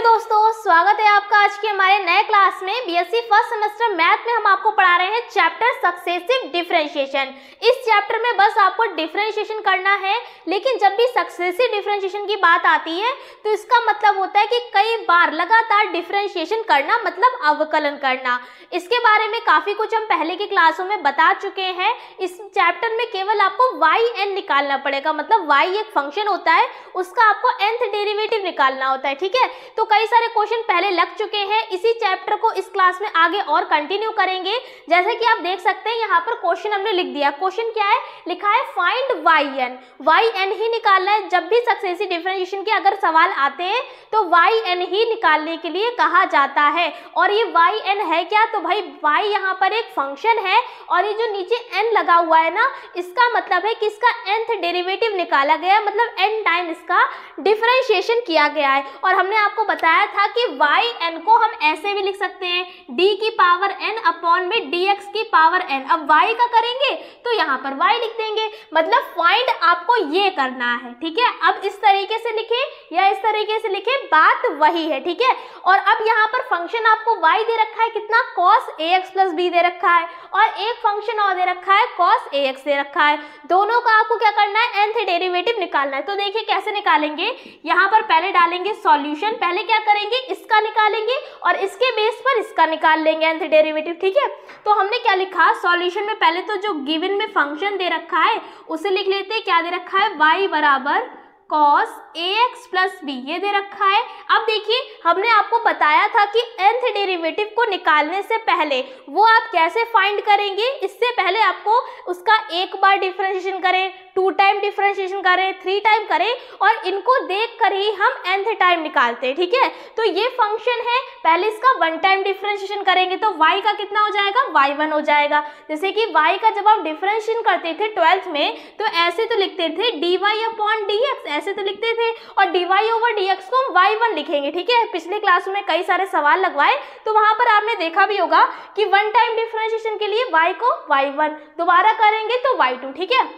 hello दोस्तों स्वागत है आपका आज के हमारे नए क्लास में बीएससी फर्स्ट सेमेस्टर मैथ में हम आपको पढ़ा रहे हैं चैप्टर सक्सेसिव डिफरेंशिएशन इस चैप्टर में बस आपको डिफरेंशिएशन करना है लेकिन जब भी सक्सेसिव डिफरेंशिएशन की बात आती है तो इसका मतलब होता है कि कई बार लगातार डिफरेंशिएशन करना मतलब अवकलन करना इसके बारे में काफ़ी कुछ हम पहले की क्लासों में बता चुके हैं इस चैप्टर में केवल आपको वाई एन निकालना पड़ेगा मतलब वाई एक फंक्शन होता है उसका आपको एंथ डेरिवेटिव निकालना होता है ठीक है तो कई सारे क्वेश्चन पहले लग चुके हैं इसी चैप्टर को इस क्लास में आगे और कंटिन्यू करेंगे जैसे कि आप देख सकते हैं यहाँ पर क्वेश्चन हमने लिख दिया क्वेश्चन क्या है लिखा है find y n y n ही निकालना है जब भी सक्सेसिव डिफ्रेंशिएशन के अगर सवाल आते हैं तो वाई एन ही निकालने के लिए कहा जाता है और ये वाई एन है क्या तो भाई वाई यहाँ पर एक फंक्शन है और ये जो नीचे एन लगा हुआ है ना इसका मतलब है कि इसका एंथ डेरिवेटिव निकाला गया मतलब एन टाइम इसका डिफ्रेंशिएशन किया गया है और हमने आपको बताया था कि y n को हम ऐसे भी लिख सकते हैं d की पावर n अपॉन में dx की पावर n अब y का करेंगे तो यहाँ पर y लिख देंगे मतलब फाइंड आपको ये करना है ठीक है अब इस तरीके से लिखे या इस तरीके से लिखे बात वही है ठीक है और अब यहाँ पर फंक्शन आपको y दे रखा है कितना cos ax प्लस b दे रखा है और एक फंक्शन और दे रखा है cos ax दे रखा है दोनों का आपको क्या करना है nth डेरिवेटिव निकालना है तो देखिए कैसे निकालेंगे यहाँ पर पहले डालेंगे सॉल्यूशन पहले पहले क्या करेंगे इसका निकालेंगे और इसके बेस पर इसका निकाल लेंगे एंथ डेरिवेटिव ठीक है तो हमने क्या लिखा सॉल्यूशन में पहले तो जो गिवन में फंक्शन दे रखा है उसे लिख लेते हैं क्या दे रखा है वाई बराबर cos a x plus b ये दे रखा है अब देखिए हमने आपको बताया था कि nth डेरिवेटिव को निकालने से पहले वो आप कैसे फाइंड करेंगे इससे पहले आपको उसका एक बार डिफ्रेंशिएशन करें टू टाइम डिफ्रेंशिएशन करें थ्री टाइम करें और इनको देख कर ही हम nth टाइम निकालते हैं ठीक है तो ये फंक्शन है पहले इसका वन टाइम डिफ्रेंशिएशन करेंगे तो y का कितना हो जाएगा वन हो जाएगा जैसे कि y का जब आप डिफ्रेंशिएशन करते थे ट्वेल्थ में तो ऐसे तो लिखते थे dy अपॉन एक्स ऐसे तो लिखते थे थे और डीवाई ओवर डी एक्स को हम वाई वन लिखेंगे ठीक है पिछले क्लास में कई सारे सवाल लगवाए तो वहां पर आपने देखा भी होगा कि वन टाइम डिफ्रेंशिएशन के लिए वाई को वाई वन दोबारा करेंगे तो वाई टू ठीक है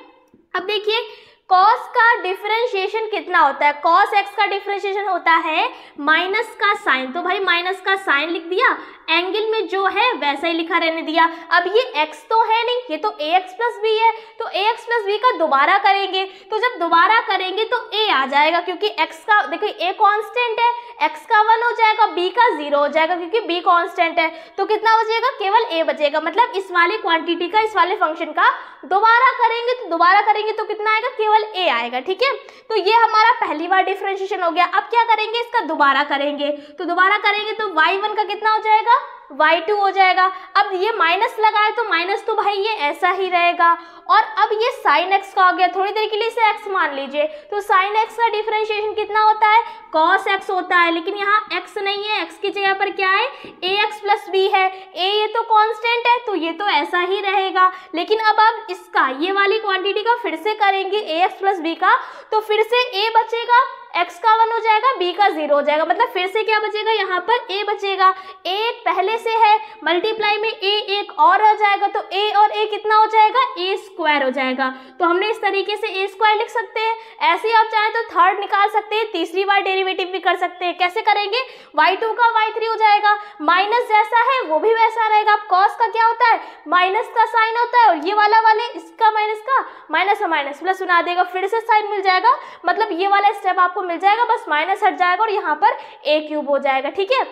अब देखिए कॉस का डिफरेंशिएशन कितना होता है कॉस एक्स का डिफरेंशिएशन होता है माइनस का साइन तो भाई माइनस का साइन लिख दिया एंगल में जो है वैसा ही लिखा रहने दिया अब ये एक्स तो है नहीं ये तो ए एक्स प्लस बी है तो ए एक्स प्लस बी का दोबारा करेंगे तो जब दोबारा करेंगे तो ए आ जाएगा क्योंकि एक्स का देखो ए कॉन्स्टेंट है एक्स का वन हो जाएगा बी का जीरो हो जाएगा क्योंकि बी कॉन्स्टेंट है तो कितना बचेगा केवल ए बचेगा मतलब इस वाले क्वान्टिटी का इस वाले फंक्शन का दोबारा करेंगे तो दोबारा करेंगे तो कितना आएगा केवल केवल ए आएगा ठीक है तो ये हमारा पहली बार डिफ्रेंशिएशन हो गया अब क्या करेंगे इसका दोबारा करेंगे तो दोबारा करेंगे तो वाई वन का कितना हो जाएगा वाई टू हो जाएगा अब ये माइनस लगाए तो माइनस तो भाई ये ऐसा ही रहेगा और अब ये साइन एक्स का हो गया थोड़ी देर के लिए इसे एक्स मान लीजिए तो साइन एक्स का डिफ्रेंशिएशन कितना होता है कॉस एक्स होता है लेकिन यहाँ एक्स नहीं है एक्स की जगह पर क्या है ए एक्स प्लस बी है ए ये तो कॉन्स्टेंट है तो ये तो ऐसा ही रहेगा लेकिन अब आप इसका ये वाली क्वान्टिटी का फिर से करेंगे ए एक्स प्लस बी का तो फिर से ए बचेगा एक्स का वन हो जाएगा बी का जीरो हो जाएगा मतलब फिर से क्या बचेगा यहाँ पर ए बचेगा ए पहले से है मल्टीप्लाई में ए एक और आ जाएगा तो ए और ए कितना हो जाएगा ए स्क्वायर हो जाएगा तो हमने इस तरीके से ए स्क्वायर लिख सकते हैं ऐसे ही आप चाहें तो थर्ड निकाल सकते हैं तीसरी बार डेरिवेटिव भी कर सकते हैं कैसे करेंगे वाई टू का वाई थ्री हो जाएगा माइनस जैसा है वो भी वैसा रहेगा अब कॉस का क्या होता है माइनस का साइन होता है और ये वाला वाले इसका माइनस का माइनस का माइनस मतलब प्लस सुना देगा फिर से साइन मिल जाएगा मतलब ये वाला स्टेप आपको मिल जाएगा बस माइनस हट जाएगा और यहाँ पर ए क्यूब हो जाएगा ठीक है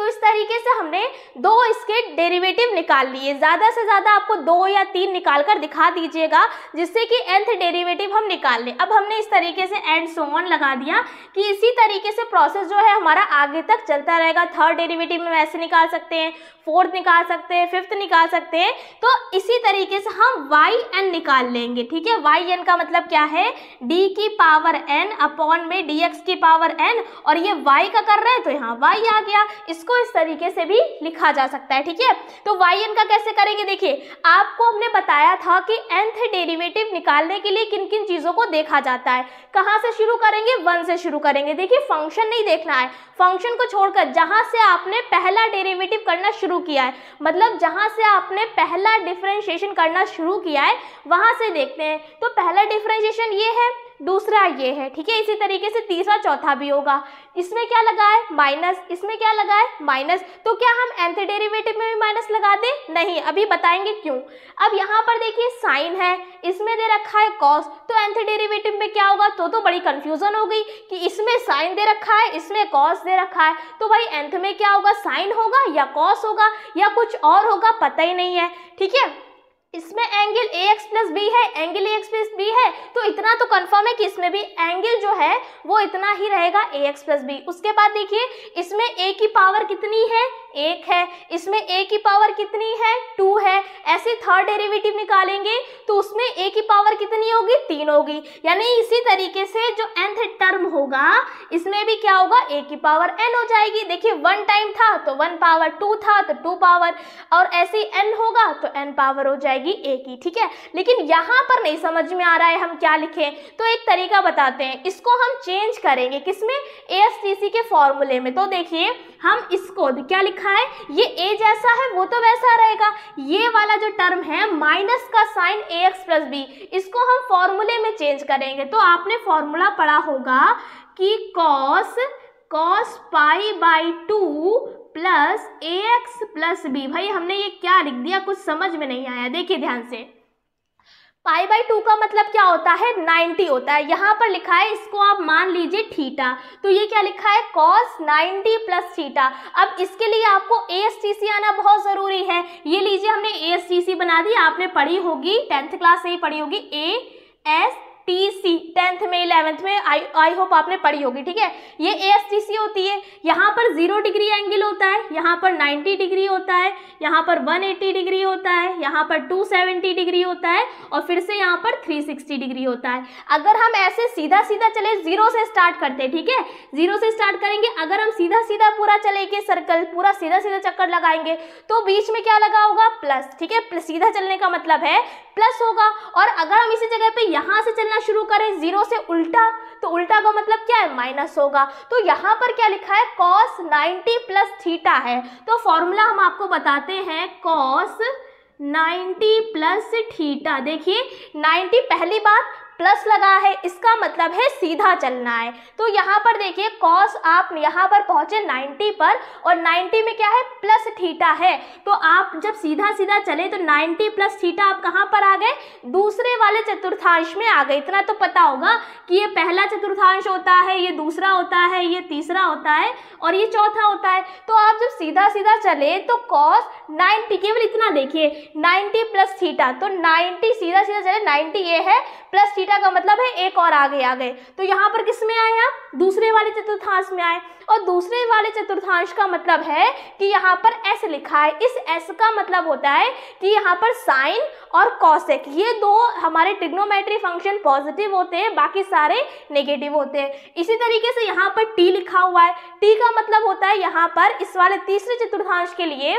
तो इस तरीके से हमने दो इसके डेरिवेटिव निकाल लिए ज़्यादा से ज़्यादा आपको दो या तीन निकाल कर दिखा दीजिएगा जिससे कि एंथ डेरिवेटिव हम निकाल लें अब हमने इस तरीके से एंड सोन लगा दिया कि इसी तरीके से प्रोसेस जो है हमारा आगे तक चलता रहेगा थर्ड डेरिवेटिव में वैसे निकाल सकते हैं फोर्थ निकाल सकते हैं फिफ्थ निकाल सकते हैं तो इसी तरीके से हम वाई एन निकाल लेंगे ठीक है वाई एन का मतलब क्या है डी की पावर एन अपॉन में डी एक्स की पावर एन और ये वाई का कर रहे हैं तो यहाँ वाई आ गया इसको इसको इस तरीके से भी लिखा जा सकता है ठीक है तो वाई एन का कैसे करेंगे देखिए आपको हमने बताया था कि एंथ डेरिवेटिव निकालने के लिए किन किन चीज़ों को देखा जाता है कहाँ से शुरू करेंगे वन से शुरू करेंगे देखिए फंक्शन नहीं देखना है फंक्शन को छोड़कर जहां से आपने पहला डेरिवेटिव करना शुरू किया है मतलब जहां से आपने पहला डिफ्रेंशिएशन करना शुरू किया है वहां से देखते हैं तो पहला डिफ्रेंशिएशन ये है दूसरा ये है ठीक है इसी तरीके से तीसरा चौथा भी होगा इसमें क्या लगा है माइनस इसमें क्या लगा है माइनस तो क्या हम एंथ डेरिवेटिव में भी माइनस लगा दें नहीं अभी बताएंगे क्यों अब यहाँ पर देखिए साइन है इसमें दे रखा है कॉस तो एंथ डेरिवेटिव में क्या होगा तो तो बड़ी कन्फ्यूज़न हो गई कि इसमें साइन दे रखा है इसमें कॉस दे रखा है तो भाई एंथ में क्या होगा साइन होगा या कॉस होगा या कुछ और होगा पता ही नहीं है ठीक है इसमें angle a x plus b है angle a x plus b है तो इतना तो कंफर्म है कि इसमें भी एंगल जो है वो इतना ही रहेगा ए एक्स प्लस बी उसके बाद देखिए इसमें ए की पावर कितनी है एक है इसमें ए की पावर कितनी है टू है ऐसे थर्ड डेरिवेटिव निकालेंगे तो उसमें ए की पावर कितनी होगी तीन होगी यानी इसी तरीके से जो एंथ टर्म होगा इसमें भी क्या होगा ए की पावर एन हो जाएगी देखिए वन टाइम था तो वन पावर टू था तो टू पावर और ऐसे एन होगा तो एन पावर हो जाएगी ए की ठीक है लेकिन यहाँ पर नहीं समझ में आ रहा है हम क्या लिखें तो एक तरीका बताते हैं इसको हम चेंज करेंगे किसमें ए के फॉर्मूले में तो देखिए हम इसको क्या लिखा खाएं ये ए जैसा है वो तो वैसा रहेगा ये वाला जो टर्म है माइनस का sine a x plus b इसको हम फॉर्मूले में चेंज करेंगे तो आपने फॉर्मूला पढ़ा होगा कि cos cos pi by two plus a x plus b भाई हमने ये क्या लिख दिया कुछ समझ में नहीं आया देखिए ध्यान से पाई बाई टू का मतलब क्या होता है नाइन्टी होता है यहाँ पर लिखा है इसको आप मान लीजिए थीटा तो ये क्या लिखा है कॉस नाइन्टी प्लस थीटा अब इसके लिए आपको ए आना बहुत ज़रूरी है ये लीजिए हमने ए बना दी आपने पढ़ी होगी टेंथ क्लास से ही पढ़ी होगी A S T C tenth में इलेवेंथ में आई आई होप आपने पढ़ी होगी ठीक है ये सी होती है यहाँ पर जीरो डिग्री एंगल होता है यहाँ पर नाइन्टी डिग्री होता है यहाँ पर वन एट्टी डिग्री होता है यहाँ पर टू सेवेंटी डिग्री होता है और फिर से यहाँ पर थ्री सिक्सटी डिग्री होता है अगर हम ऐसे सीधा सीधा चले जीरो से स्टार्ट करते ठीक है जीरो से स्टार्ट करेंगे अगर हम सीधा सीधा पूरा चलेंगे सर्कल पूरा सीधा सीधा चक्कर लगाएंगे तो बीच में क्या लगा होगा प्लस ठीक है सीधा चलने का मतलब है प्लस होगा और अगर हम इसी जगह पे यहाँ से चले चलना शुरू करें जीरो से उल्टा तो उल्टा का मतलब क्या है माइनस होगा तो यहाँ पर क्या लिखा है कॉस 90 प्लस थीटा है तो फॉर्मूला हम आपको बताते हैं कॉस 90 प्लस थीटा देखिए 90 पहली बात प्लस लगा है इसका मतलब है सीधा चलना है तो यहाँ पर देखिए कॉस आप यहाँ पर पहुँचे 90 पर और 90 में क्या है प्लस थीटा है तो आप जब सीधा सीधा चले तो 90 प्लस थीटा आप कहाँ पर आ गए दूसरे वाले चतुर्थांश में आ गए इतना तो पता होगा कि ये पहला चतुर्थांश होता है ये दूसरा होता है ये तीसरा होता है और ये चौथा होता है तो आप जब सीधा सीधा चले तो कॉस नाइन्टी केवल इतना देखिए नाइन्टी प्लस थीटा तो नाइन्टी सीधा सीधा चले नाइन्टी ये है प्लस थीटा का मतलब है एक और आगे आ गए तो यहाँ पर किस में आए आप दूसरे वाले चतुर्थांश में आए और दूसरे वाले चतुर्थांश का मतलब है कि यहाँ पर एस लिखा है इस एस का मतलब होता है कि यहाँ पर साइन और कॉसेक ये दो हमारे टिग्नोमेट्री फंक्शन पॉजिटिव होते हैं बाकी सारे नेगेटिव होते हैं इसी तरीके से यहाँ पर टी लिखा हुआ है टी का मतलब होता है यहाँ पर इस वाले तीसरे चतुर्थांश के लिए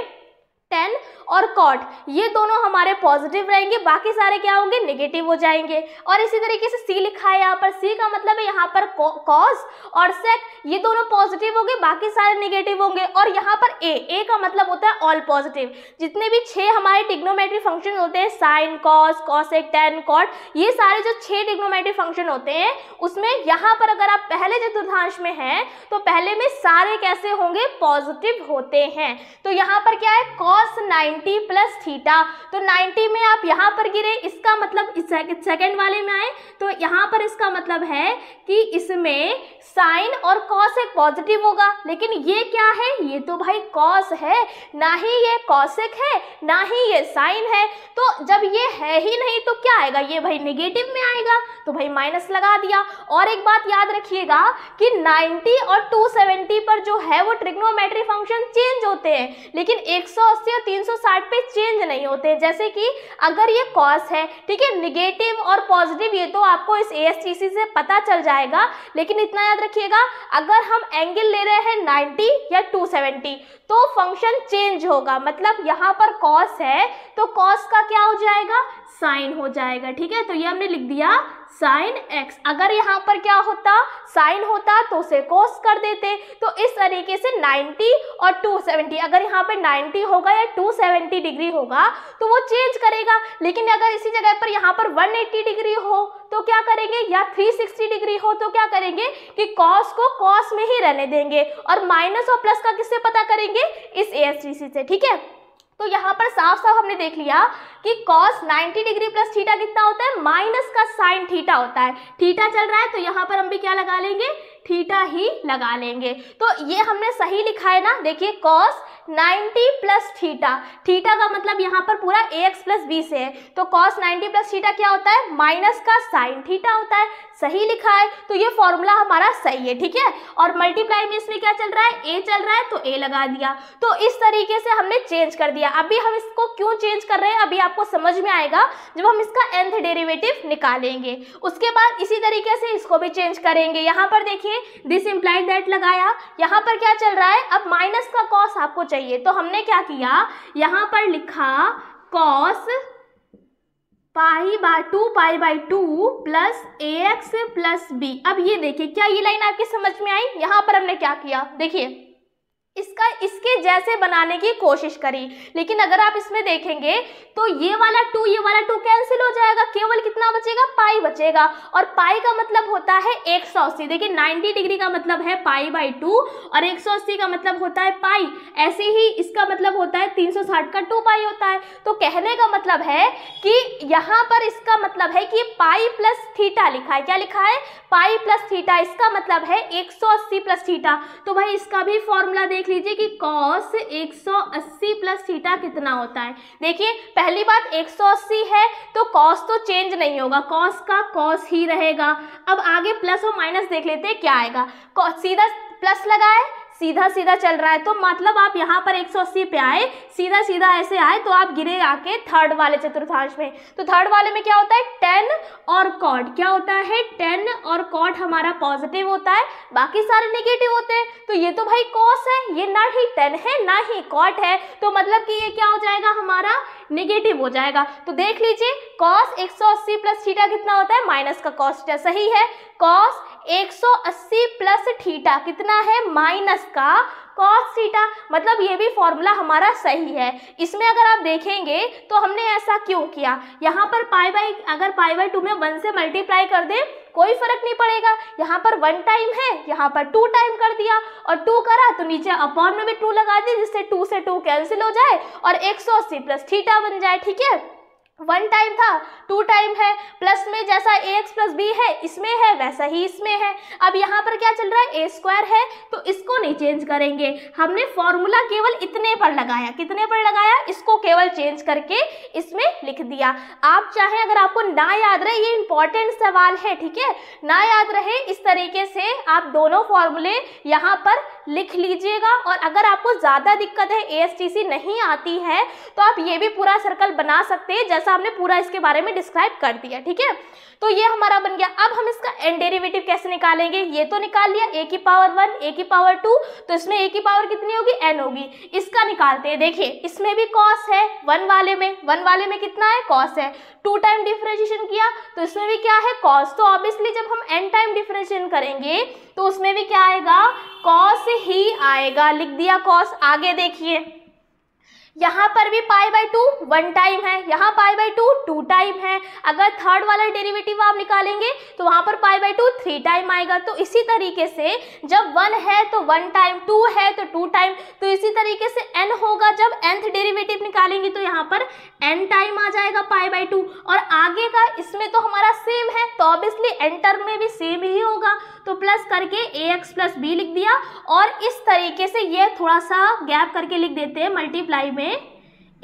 टेन और कॉट ये दोनों हमारे पॉजिटिव रहेंगे बाकी सारे क्या होंगे नेगेटिव हो जाएंगे और इसी तरीके से सी लिखा है यहाँ पर सी का मतलब है यहाँ पर कॉज और सेक ये दोनों पॉजिटिव होंगे बाकी सारे नेगेटिव होंगे और यहाँ पर ए ए का मतलब होता है ऑल पॉजिटिव जितने भी छः हमारे टिग्नोमेट्री फंक्शन होते हैं sine cos cosec tan cot ये सारे जो छः टिग्नोमेट्री फंक्शन होते हैं उसमें यहाँ पर अगर आप पहले चतुर्थांश में हैं तो पहले में सारे कैसे होंगे पॉजिटिव होते हैं तो यहाँ पर क्या है कॉज कॉस 90 प्लस थीटा तो 90 में आप यहाँ पर गिरे इसका मतलब इस सेकेंड वाले में आए तो यहाँ पर इसका मतलब है कि इसमें साइन और कॉस एक पॉजिटिव होगा लेकिन ये क्या है ये तो भाई कॉस है ना ही ये कॉसिक है ना ही ये साइन है तो जब ये है ही नहीं तो क्या आएगा ये भाई निगेटिव में आएगा तो भाई माइनस लगा दिया और एक बात याद रखिएगा कि 90 और 270 पर जो है वो ट्रिग्नोमेट्री फंक्शन चेंज होते हैं लेकिन 180 या 360 पे चेंज नहीं होते हैं जैसे कि अगर ये कॉस है ठीक है निगेटिव और पॉजिटिव ये तो आपको इस ए से पता चल जाएगा लेकिन इतना याद रखिएगा अगर हम एंगल ले रहे हैं नाइन्टी या टू तो फंक्शन चेंज होगा मतलब यहाँ पर कॉस है तो कॉस का क्या हो जाएगा साइन हो जाएगा ठीक है तो ये हमने लिख दिया साइन एक्स अगर यहाँ पर क्या होता साइन होता तो उसे कोस कर देते तो इस तरीके से 90 और 270 अगर यहाँ पर 90 होगा या 270 डिग्री होगा तो वो चेंज करेगा लेकिन अगर इसी जगह पर यहाँ पर 180 डिग्री हो तो क्या करेंगे या 360 डिग्री हो तो क्या करेंगे कि कॉस को कॉस में ही रहने देंगे और माइनस और प्लस का किससे पता करेंगे इस ए से ठीक है तो यहां पर साफ साफ हमने देख लिया कि cos 90 डिग्री प्लस थीटा कितना होता है माइनस का साइन थीटा होता है थीटा चल रहा है तो यहां पर हम भी क्या लगा लेंगे थीटा ही लगा लेंगे तो ये हमने सही लिखा है ना देखिए कॉस 90 प्लस थीटा थीटा का मतलब यहाँ पर पूरा ए एक्स प्लस बी से है तो कॉस 90 प्लस थीटा क्या होता है माइनस का साइन थीटा होता है सही लिखा है तो ये फॉर्मूला हमारा सही है ठीक है और मल्टीप्लाई में इसमें क्या चल रहा है ए चल रहा है तो ए लगा दिया तो इस तरीके से हमने चेंज कर दिया अभी हम इसको क्यों चेंज कर रहे हैं अभी आपको समझ में आएगा जब हम इसका एंथ डेरिवेटिव निकालेंगे उसके बाद इसी तरीके से इसको भी चेंज करेंगे यहाँ पर देखिए थे दिस इंप्लाइड दैट लगाया यहाँ पर क्या चल रहा है अब माइनस का कॉस आपको चाहिए तो हमने क्या किया यहाँ पर लिखा cos pi by two pi by two plus a x plus b अब ये देखिए क्या ये लाइन आपके समझ में आई यहाँ पर हमने क्या किया देखिए इसका इसके जैसे बनाने की कोशिश करी लेकिन अगर आप इसमें देखेंगे तो ये वाला टू ये वाला टू कैंसिल हो जाएगा केवल कितना बचेगा पाई बचेगा और पाई का मतलब होता है एक सौ अस्सी देखिए नाइन्टी डिग्री का मतलब है पाई बाई टू और एक सौ अस्सी का मतलब होता है पाई ऐसे ही इसका मतलब होता है तीन सौ साठ का टू पाई होता है तो कहने का मतलब है कि यहाँ पर इसका मतलब है कि पाई प्लस थीटा लिखा है क्या लिखा है पाई प्लस थीटा इसका मतलब है एक सौ अस्सी प्लस थीटा तो भाई इसका भी फॉर्मूला देख देख लीजिए कि कॉस 180 प्लस थीटा कितना होता है देखिए पहली बात 180 है तो कॉस तो चेंज नहीं होगा कॉस का कॉस ही रहेगा अब आगे प्लस और माइनस देख लेते हैं क्या आएगा सीधा प्लस लगाए सीधा सीधा चल रहा है तो मतलब आप यहाँ पर 180 पे आए सीधा सीधा ऐसे आए तो आप गिरे आके थर्ड वाले चतुर्थांश में तो थर्ड वाले में क्या होता है टेन और कॉट क्या होता है टेन और कॉट हमारा पॉजिटिव होता है बाकी सारे नेगेटिव होते हैं तो ये तो भाई कॉस है ये ना ही टेन है ना ही कॉट है तो मतलब कि ये क्या हो जाएगा हमारा नेगेटिव हो जाएगा तो देख लीजिए कॉस अस्सी प्लस थीटा कितना होता है माइनस का कॉस सही है कॉस 180 प्लस थीटा कितना है माइनस का कॉस थीटा मतलब ये भी फॉर्मूला हमारा सही है इसमें अगर आप देखेंगे तो हमने ऐसा क्यों किया यहाँ पर पाई बाई अगर पाई बाई टू में वन से मल्टीप्लाई कर दें कोई फर्क नहीं पड़ेगा यहाँ पर वन टाइम है यहाँ पर टू टाइम कर दिया और टू करा तो नीचे अपॉन में भी टू लगा दिया जिससे टू से टू कैंसिल हो जाए और अस्सी प्लस थीटा बन जाए ठीक है वन टाइम था टू टाइम है प्लस में जैसा ए एक्स प्लस बी है इसमें है वैसा ही इसमें है अब यहाँ पर क्या चल रहा है ए स्क्वायर है तो इसको नहीं चेंज करेंगे हमने फॉर्मूला केवल इतने पर लगाया कितने पर लगाया इसको केवल चेंज करके इसमें लिख दिया आप चाहे अगर आपको ना याद रहे ये इंपॉर्टेंट सवाल है ठीक है ना याद रहे इस तरीके से आप दोनों फॉर्मूले यहाँ पर लिख लीजिएगा और अगर आपको ज़्यादा दिक्कत है ए नहीं आती है तो आप ये भी पूरा सर्कल बना सकते हैं जैसा हमने पूरा इसके बारे में डिस्क्राइब कर दिया ठीक है तो ये हमारा बन गया अब हम इसका एन डेरिवेटिव कैसे निकालेंगे ये तो निकाल लिया ए की पावर वन ए की पावर टू तो इसमें ए की पावर कितनी होगी एन होगी इसका निकालते हैं देखिए इसमें भी कॉस है वन वाले में वन वाले में कितना है कॉस है टू टाइम डिफ्रेंशिएशन किया तो इसमें भी क्या है कॉस तो ऑब्वियसली जब हम एन टाइम डिफ्रेंशिएशन करेंगे तो उसमें भी क्या आएगा कॉस ही आएगा लिख दिया कॉस आगे देखिए यहाँ पर भी pi by two one time है यहाँ pi by two two time है अगर थर्ड वाला डेरिवेटिव आप निकालेंगे तो वहाँ पर pi by two three time आएगा तो इसी तरीके से जब वन है तो वन टाइम टू है तो टू टाइम तो इसी तरीके से एन होगा जब एंथ डेरिवेटिव निकालेंगे तो यहाँ पर एन टाइम आ जाएगा पाई बाई टू और आगे का इसमें तो हमारा सेम है तो ऑब्वियसली एन टर्म में भी सेम ही होगा तो प्लस करके ए एक्स प्लस बी लिख दिया और इस तरीके से ये थोड़ा सा गैप करके लिख देते हैं मल्टीप्लाई में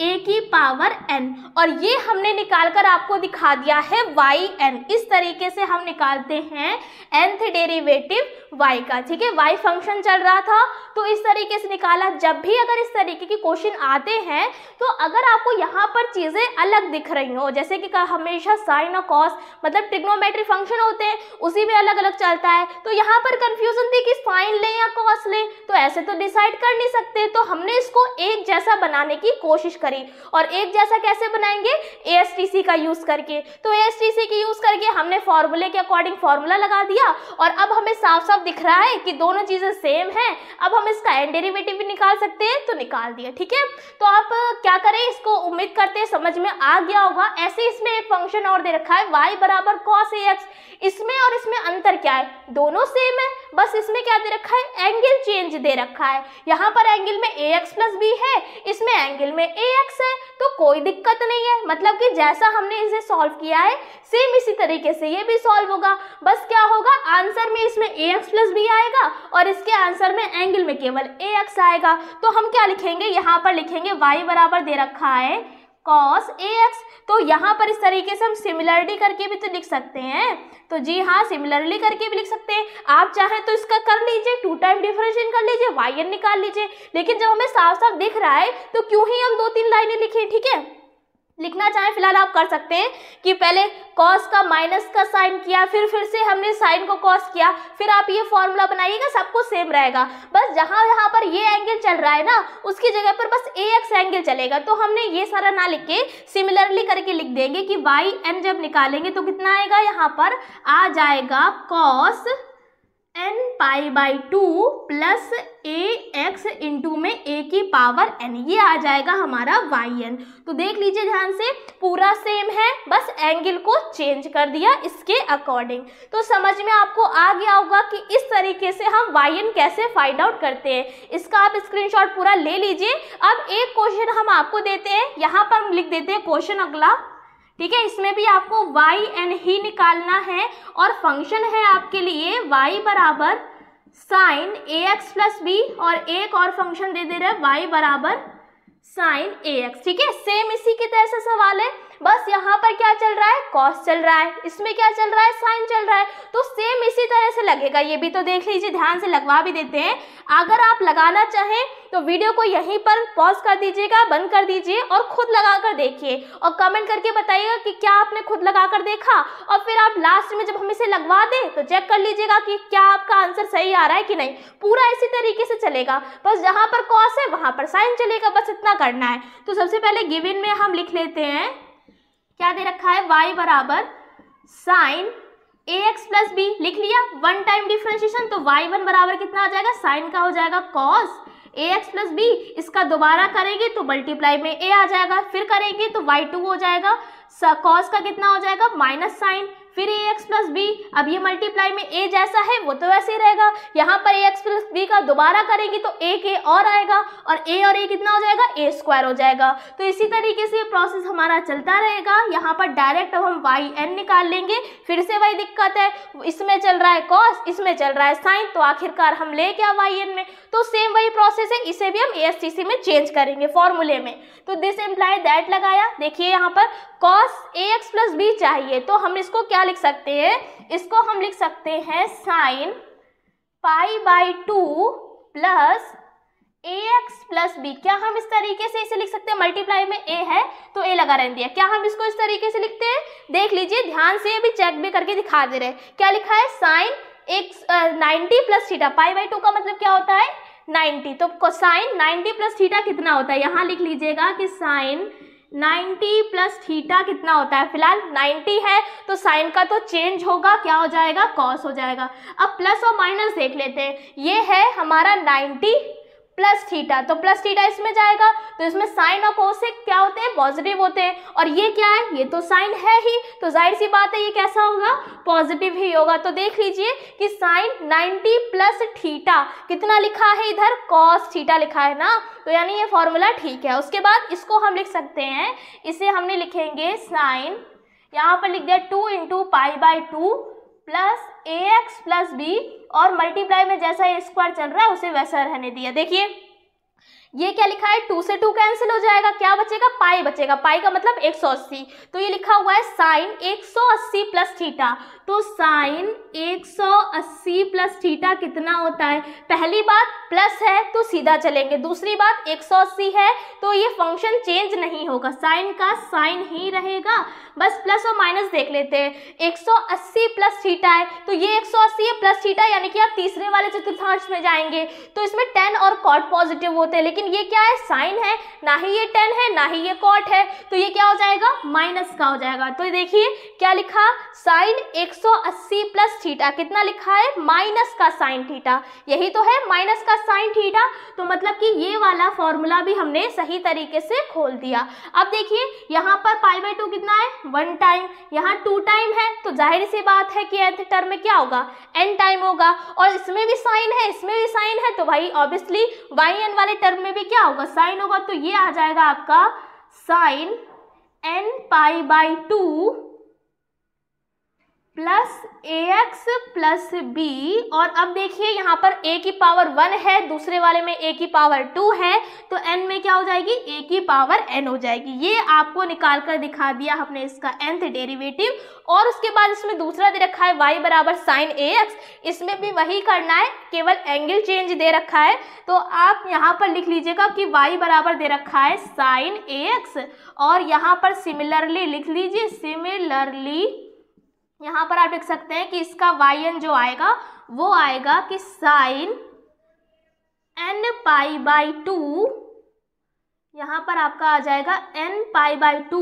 ए की पावर एन और ये हमने निकाल कर आपको दिखा दिया है वाई एन इस तरीके से हम निकालते हैं एंथ डेरिवेटिव वाई का ठीक है वाई फंक्शन चल रहा था तो इस तरीके से निकाला जब भी अगर इस तरीके के क्वेश्चन आते हैं तो अगर आपको यहाँ पर चीज़ें अलग दिख रही हो जैसे कि हमेशा साइन और कॉस मतलब टिग्नोमेट्री फंक्शन होते हैं उसी में अलग अलग चलता है तो यहाँ पर कन्फ्यूजन थी कि साइन लें या कॉस लें तो ऐसे तो डिसाइड कर नहीं सकते तो हमने इसको एक जैसा बनाने की कोशिश कर करें और एक जैसा कैसे बनाएंगे ए का यूज करके तो ए के यूज करके हमने फॉर्मूले के अकॉर्डिंग फॉर्मूला लगा दिया और अब हमें साफ साफ दिख रहा है कि दोनों चीजें सेम है अब हम इसका एंड डेरिवेटिव भी निकाल सकते हैं तो निकाल दिया ठीक है तो आप क्या करें इसको उम्मीद करते हैं समझ में आ गया होगा ऐसे इसमें एक फंक्शन और दे रखा है y बराबर cos ax इसमें और इसमें अंतर क्या है दोनों सेम है बस इसमें क्या दे रखा है एंगल चेंज दे रखा है यहाँ पर एंगल में ए एक्स प्लस बी है इसमें एंगल में ए एक्स है तो कोई दिक्कत नहीं है मतलब कि जैसा हमने इसे सॉल्व किया है सेम इसी तरीके से ये भी सॉल्व होगा बस क्या होगा आंसर में इसमें ए एक्स प्लस बी आएगा और इसके आंसर में एंगल में केवल ए एक्स आएगा तो हम क्या लिखेंगे यहाँ पर लिखेंगे वाई बराबर दे रखा है कॉस ए एक्स तो यहाँ पर इस तरीके से हम सिमिलरली करके भी तो लिख सकते हैं तो जी हाँ सिमिलरली करके भी लिख सकते हैं आप चाहें तो इसका कर लीजिए टू टाइम डिफरेंशिएशन कर लीजिए वाई एन निकाल लीजिए लेकिन जब हमें साफ साफ दिख रहा है तो क्यों ही हम दो तीन लाइनें लिखें ठीक है लिखना चाहें फिलहाल आप कर सकते हैं कि पहले कॉस का माइनस का साइन किया फिर फिर से हमने साइन को कॉस किया फिर आप ये फॉर्मूला बनाइएगा सबको सेम रहेगा बस जहाँ यहाँ पर ये एंगल चल रहा है ना उसकी जगह पर बस ए एक्स एंगल चलेगा तो हमने ये सारा ना लिख के सिमिलरली करके लिख देंगे कि वाई एन जब निकालेंगे तो कितना आएगा यहाँ पर आ जाएगा cos n pi by two plus a x into में ए की पावर एन ये आ जाएगा हमारा वाई एन तो देख लीजिए ध्यान से पूरा सेम है बस एंगल को चेंज कर दिया इसके अकॉर्डिंग तो समझ में आपको आ गया होगा कि इस तरीके से हम वाई एन कैसे फाइंड आउट करते हैं इसका आप स्क्रीनशॉट पूरा ले लीजिए अब एक क्वेश्चन हम आपको देते हैं यहाँ पर हम लिख देते हैं क्वेश्चन अगला ठीक है इसमें भी आपको y एन ही निकालना है और फंक्शन है आपके लिए y बराबर sine a x plus b और एक और फंक्शन दे दे रहे y बराबर साइन ए एक्स ठीक है सेम इसी की तरह से सवाल है बस यहाँ पर क्या चल रहा है कॉस चल रहा है इसमें क्या चल रहा है साइन चल रहा है तो सेम इसी तरह से लगेगा ये भी तो देख लीजिए ध्यान से लगवा भी देते हैं अगर आप लगाना चाहें तो वीडियो को यहीं पर पॉज कर दीजिएगा बंद कर दीजिए और खुद लगा कर देखिए और कमेंट करके बताइएगा कि क्या आपने खुद लगा कर देखा और फिर आप लास्ट में जब हम इसे लगवा दें तो चेक कर लीजिएगा कि क्या आपका आंसर सही आ रहा है कि नहीं पूरा इसी तरीके से चलेगा बस जहाँ पर कॉस है वहाँ पर साइन चलेगा बस इतना करना है तो सबसे पहले गिविन में हम लिख लेते हैं क्या दे रखा है वाई बराबर sine a x plus b लिख लिया वन टाइम डिफ्रेंशिएशन तो वाई वन बराबर कितना आ जाएगा साइन का हो जाएगा cos a x plus b इसका दोबारा करेंगे तो मल्टीप्लाई में ए आ जाएगा फिर करेंगे तो वाई टू हो जाएगा कॉस का कितना हो जाएगा माइनस साइन फिर ए एक्स प्लस बी अब ये मल्टीप्लाई में ए जैसा है वो तो वैसे ही रहेगा यहाँ पर ए एक्स प्लस बी का दोबारा करेंगे तो ए के और आएगा और ए और ए कितना हो जाएगा ए स्क्वायर हो जाएगा तो इसी तरीके से प्रोसेस हमारा चलता रहेगा यहाँ पर डायरेक्ट अब हम वाई एन निकाल लेंगे फिर से वही दिक्कत है इसमें चल रहा है कॉस इसमें चल रहा है साइन तो आखिरकार हम ले क्या वाई एन में तो सेम वही प्रोसेस है इसे भी हम ए में चेंज करेंगे फॉर्मूले में तो दिस एम्प्लाई दैट लगाया देखिए यहाँ पर cos a x plus b चाहिए तो हम इसको क्या लिख सकते हैं इसको हम लिख सकते हैं sine pi by two plus a x plus b क्या हम इस तरीके से इसे लिख सकते हैं मल्टीप्लाई में ए है तो ए लगा रहने दिया क्या हम इसको इस तरीके से लिखते हैं देख लीजिए ध्यान से भी चेक भी करके दिखा दे रहे क्या लिखा है sine x ninety plus theta pi by two का मतलब क्या होता है 90 तो साइन 90 प्लस थीटा कितना होता है यहाँ लिख लीजिएगा कि साइन 90 प्लस थीटा कितना होता है फिलहाल 90 है तो साइन का तो चेंज होगा क्या हो जाएगा कॉस हो जाएगा अब प्लस और माइनस देख लेते हैं ये है हमारा प्लस थीटा तो प्लस थीटा इसमें जाएगा तो इसमें साइन और कोसेक क्या होते हैं पॉजिटिव होते हैं और ये क्या है ये तो साइन है ही तो जाहिर सी बात है ये कैसा होगा पॉजिटिव ही होगा तो देख लीजिए कि साइन 90 प्लस थीटा कितना लिखा है इधर कॉस थीटा लिखा है ना तो यानी ये फॉर्मूला ठीक है उसके बाद इसको हम लिख सकते हैं इसे हमने लिखेंगे साइन यहाँ पर लिख दिया two into pi by two plus a x plus b और मल्टीप्लाई में जैसा स्क्वायर चल रहा है उसे वैसा रहने दिया देखिए ये क्या लिखा है टू से टू कैंसिल हो जाएगा क्या बचेगा पाई बचेगा पाई का मतलब 180 तो ये लिखा हुआ है साइन 180 प्लस थीटा तो साइन 180 प्लस थीटा कितना होता है पहली बात प्लस है तो सीधा चलेंगे दूसरी बात 180 है तो ये फंक्शन चेंज नहीं होगा साइन का साइन ही रहेगा बस प्लस और माइनस देख लेते हैं 180 प्लस थीटा है तो ये 180 है प्लस थीटा यानी कि आप तीसरे वाले चतुर्थांश में जाएंगे तो इसमें टेन और कॉट पॉजिटिव होते हैं लेकिन ये क्या है साइन है ना ही ये टेन है ना ही ये कॉट है तो ये क्या हो जाएगा माइनस का हो जाएगा तो देखिए क्या लिखा साइन एक 180 प्लस थीटा कितना लिखा है माइनस का साइन थीटा यही तो है माइनस का साइन थीटा तो मतलब कि ये वाला फॉर्मूला भी हमने सही तरीके से खोल दिया अब देखिए यहाँ पर पाई बाई टू कितना है वन टाइम यहाँ टू टाइम है तो जाहिर सी बात है कि एंथ टर्म में क्या होगा एन टाइम होगा और इसमें भी साइन है इसमें भी साइन है तो भाई ऑब्वियसली वाई एन वाले टर्म में भी क्या होगा साइन होगा तो ये आ जाएगा आपका sine n pi by two plus a x plus b और अब देखिए यहाँ पर ए की पावर वन है दूसरे वाले में ए की पावर टू है तो एन में क्या हो जाएगी ए की पावर एन हो जाएगी ये आपको निकाल कर दिखा दिया हमने इसका एंथ डेरिवेटिव और उसके बाद इसमें दूसरा दे रखा है वाई बराबर साइन ए एक्स इसमें भी वही करना है केवल एंगल चेंज दे रखा है तो आप यहाँ पर लिख लीजिएगा कि वाई बराबर दे रखा है साइन ए एक्स और यहाँ पर सिमिलरली लिख लीजिए सिमिलरली यहाँ पर आप लिख सकते हैं कि इसका एन जो आएगा वो आएगा कि sine n pi by two यहाँ पर आपका आ जाएगा n pi by two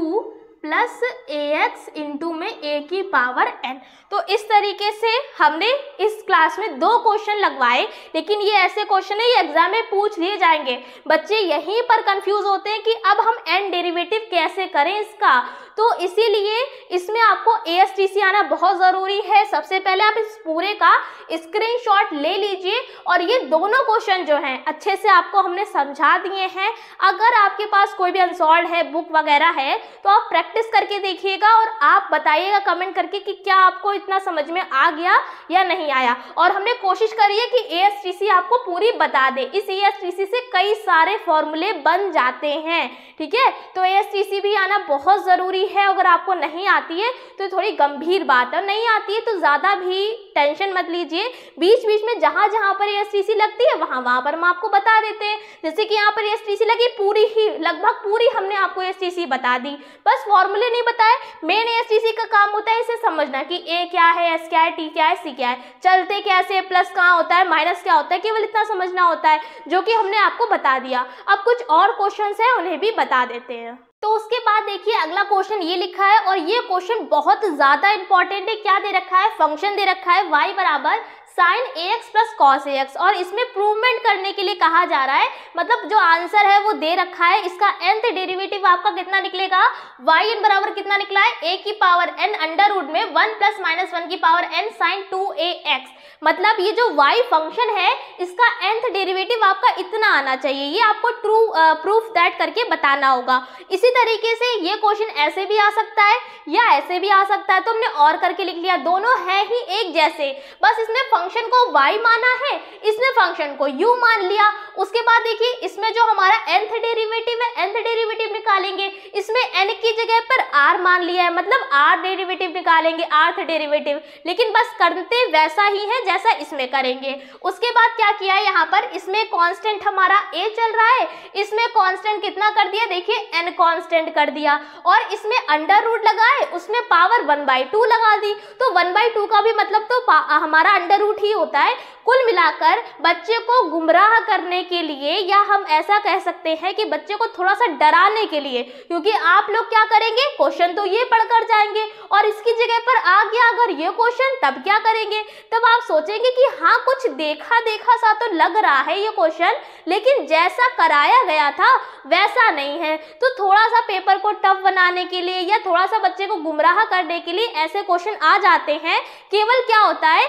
plus a x into में ए की पावर एन तो इस तरीके से हमने इस क्लास में दो क्वेश्चन लगवाए लेकिन ये ऐसे क्वेश्चन है ये एग्जाम में पूछ लिए जाएंगे बच्चे यहीं पर कंफ्यूज होते हैं कि अब हम एन डेरिवेटिव कैसे करें इसका तो इसीलिए इसमें आपको ए आना बहुत ज़रूरी है सबसे पहले आप इस पूरे का स्क्रीनशॉट ले लीजिए और ये दोनों क्वेश्चन जो हैं अच्छे से आपको हमने समझा दिए हैं अगर आपके पास कोई भी अनसॉल्व है बुक वगैरह है तो आप प्रैक्टिस करके देखिएगा और आप बताइएगा कमेंट करके कि क्या आपको इतना समझ में आ गया या नहीं आया और हमने कोशिश करी है कि ए आपको पूरी बता दे इस ए से कई सारे फॉर्मूले बन जाते हैं ठीक है तो ए भी आना बहुत ज़रूरी आती है अगर आपको नहीं आती है तो थोड़ी गंभीर बात है नहीं आती है तो ज़्यादा भी टेंशन मत लीजिए बीच बीच में जहाँ जहाँ पर एस लगती है वहाँ वहाँ पर हम आपको बता देते हैं जैसे कि यहाँ पर एस लगी पूरी ही लगभग पूरी हमने आपको एस बता दी बस फॉर्मूले नहीं बताए मेन एस का काम होता है इसे समझना कि ए क्या है एस क्या है टी क्या है सी क्या है चलते कैसे प्लस कहाँ होता है माइनस क्या होता है केवल इतना समझना होता है जो कि हमने आपको बता दिया अब कुछ और क्वेश्चन हैं उन्हें भी बता देते हैं तो उसके बाद देखिए अगला क्वेश्चन ये लिखा है और ये क्वेश्चन बहुत ज्यादा इंपॉर्टेंट है क्या दे रखा है फंक्शन दे रखा है वाई बराबर sine a x plus cos a x और इसमें प्रूवमेंट करने के लिए कहा जा रहा है मतलब जो आंसर है वो दे रखा है इसका एंथ डेरिवेटिव आपका कितना निकलेगा वाई एन बराबर कितना निकला है ए की पावर एन अंडर रूट में वन प्लस माइनस वन की power n sine two a x मतलब ये जो वाई फंक्शन है इसका एंथ डेरिवेटिव आपका इतना आना चाहिए ये आपको ट्रू प्रूफ दैट करके बताना होगा इसी तरीके से ये क्वेश्चन ऐसे भी आ सकता है या ऐसे भी आ सकता है तो हमने और करके लिख लिया दोनों है ही एक जैसे बस इसमें फंक्शन को वाई माना है इसने फंक्शन को यू मान लिया उसके बाद देखिए इसमें जो हमारा एंथ डेरिवेटिव है एंथ डेरिवेटिव निकालेंगे इसमें एन की जगह पर आर मान लिया है मतलब आर डेरिवेटिव निकालेंगे आर्थ डेरिवेटिव लेकिन बस करते वैसा ही है जैसा इसमें करेंगे उसके बाद क्या किया यहाँ पर इसमें कॉन्स्टेंट हमारा ए चल रहा है इसमें कॉन्स्टेंट कितना कर दिया देखिए एन कॉन्स्टेंट कर दिया और इसमें अंडर रूट लगाए उसमें पावर वन बाई लगा दी तो वन बाई का भी मतलब तो हमारा अंडर रूट झूठ ही होता है कुल मिलाकर बच्चे को गुमराह करने के लिए या हम ऐसा कह सकते हैं कि बच्चे को थोड़ा सा डराने के लिए क्योंकि आप लोग क्या करेंगे क्वेश्चन तो ये पढ़कर जाएंगे और इसकी जगह पर आ गया अगर ये क्वेश्चन तब क्या करेंगे तब आप सोचेंगे कि हाँ कुछ देखा देखा सा तो लग रहा है ये क्वेश्चन लेकिन जैसा कराया गया था वैसा नहीं है तो थोड़ा सा पेपर को टफ बनाने के लिए या थोड़ा सा बच्चे को गुमराह करने के लिए ऐसे क्वेश्चन आ जाते हैं केवल क्या होता है